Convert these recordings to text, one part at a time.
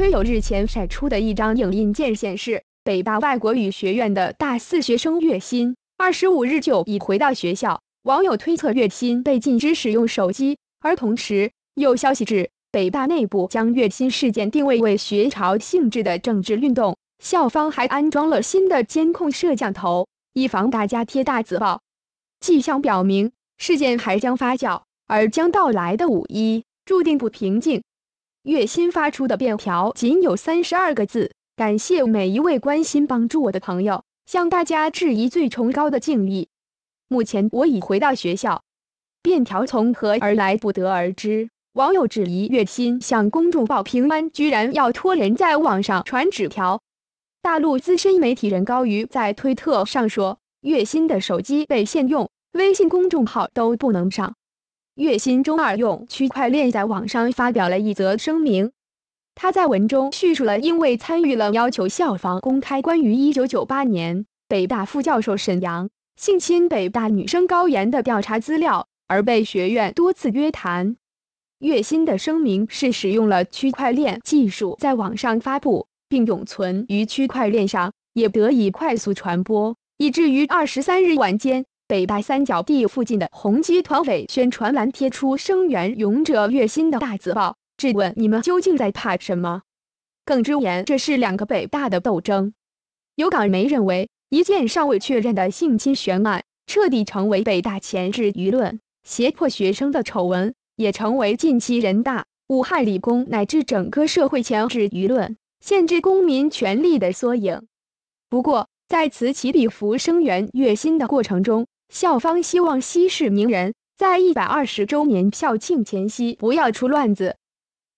崔友日前晒出的一张影印件显示，北大外国语学院的大四学生月薪二十五日就已回到学校。网友推测，月薪被禁止使用手机，而同时有消息指，北大内部将月薪事件定位为学潮性质的政治运动。校方还安装了新的监控摄像头，以防大家贴大字报。迹象表明，事件还将发酵，而将到来的五一注定不平静。月薪发出的便条仅有三十二个字，感谢每一位关心帮助我的朋友，向大家致以最崇高的敬意。目前我已回到学校，便条从何而来不得而知。网友质疑，月薪向公众报平安，居然要托人在网上传纸条。大陆资深媒体人高瑜在推特上说，月薪的手机被限用，微信公众号都不能上。月薪中二用区块链在网上发表了一则声明。他在文中叙述了因为参与了要求校方公开关于一九九八年北大副教授沈阳性侵北大女生高岩的调查资料，而被学院多次约谈。月薪的声明是使用了区块链技术在网上发布，并永存于区块链上，也得以快速传播，以至于二十三日晚间。北大三角地附近的红基团委宣传栏贴出声援勇者月薪的大字报，质问你们究竟在怕什么？更直言这是两个北大的斗争。有港媒认为，一件尚未确认的性侵悬案彻底成为北大前置舆论、胁迫学生的丑闻，也成为近期人大、武汉理工乃至整个社会前置舆论、限制公民权利的缩影。不过，在此起彼伏声援月薪的过程中，校方希望息事宁人，在一百二十周年校庆前夕不要出乱子。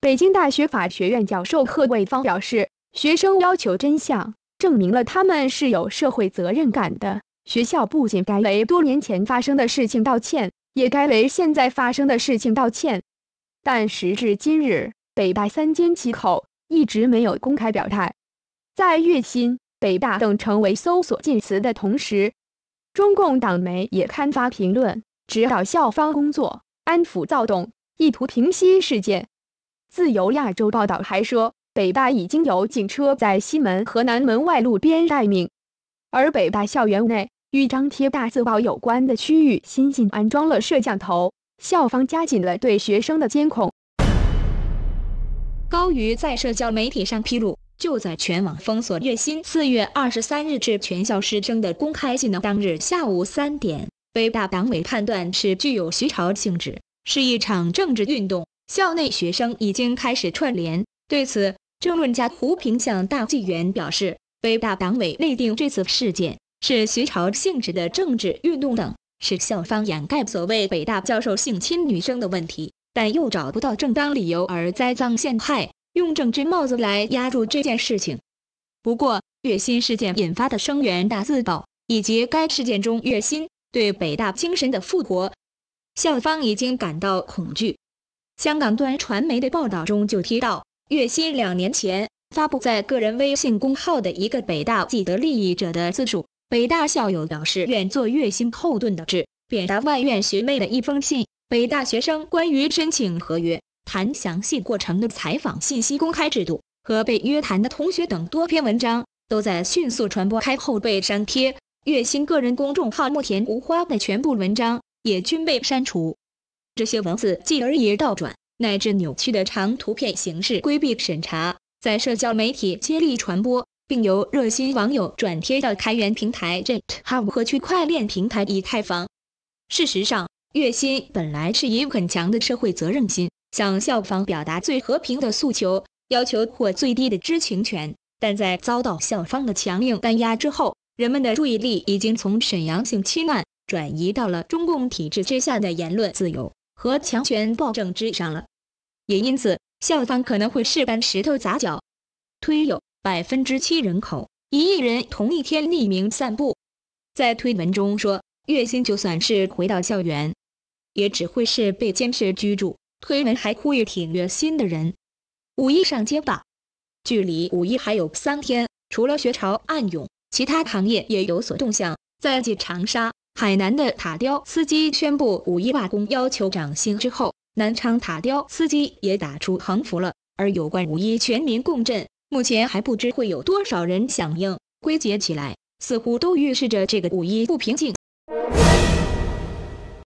北京大学法学院教授贺卫方表示：“学生要求真相，证明了他们是有社会责任感的。学校不仅该为多年前发生的事情道歉，也该为现在发生的事情道歉。”但时至今日，北大三缄其口，一直没有公开表态。在月薪、北大等成为搜索近词的同时，中共党媒也刊发评论，指导校方工作，安抚躁动，意图平息事件。自由亚洲报道还说，北大已经有警车在西门和南门外路边待命，而北大校园内与张贴大字报有关的区域，新近安装了摄像头，校方加紧了对学生的监控。高于在社交媒体上披露。就在全网封锁月薪四月二十三日至全校师生的公开信的当日下午三点，北大党委判断是具有徐潮性质，是一场政治运动。校内学生已经开始串联。对此，政论家胡平向大纪元表示，北大党委内定这次事件是徐潮性质的政治运动等，是校方掩盖所谓北大教授性侵女生的问题，但又找不到正当理由而栽赃陷害。用政治帽子来压住这件事情。不过，月薪事件引发的声援大自爆，以及该事件中月薪对北大精神的复活，校方已经感到恐惧。香港端传媒的报道中就提到，月薪两年前发布在个人微信公号的一个北大既得利益者的自述：北大校友表示愿做月薪后盾的致表达外院学妹的一封信，北大学生关于申请合约。谈详细过程的采访、信息公开制度和被约谈的同学等多篇文章都在迅速传播开后被删贴。月薪个人公众号“目前无花”的全部文章也均被删除。这些文字继而以倒转乃至扭曲的长图片形式规避审查，在社交媒体接力传播，并由热心网友转贴到开源平台 j e t h u b 和区块链平台以太坊。事实上，月薪本来是有很强的社会责任心。向校方表达最和平的诉求、要求或最低的知情权，但在遭到校方的强硬镇压之后，人们的注意力已经从沈阳性侵案转移到了中共体制之下的言论自由和强权暴政之上了。也因此，校方可能会事搬石头砸脚。推友百分之七人口一亿人同一天匿名散步，在推文中说：“月薪就算是回到校园，也只会是被监视居住。”推门还呼吁挺虐心的人，五一上街吧。距离五一还有三天，除了学潮暗涌，其他行业也有所动向。在继长沙、海南的塔吊司机宣布五一罢工要求涨薪之后，南昌塔吊司机也打出横幅了。而有关五一全民共振，目前还不知会有多少人响应。归结起来，似乎都预示着这个五一不平静。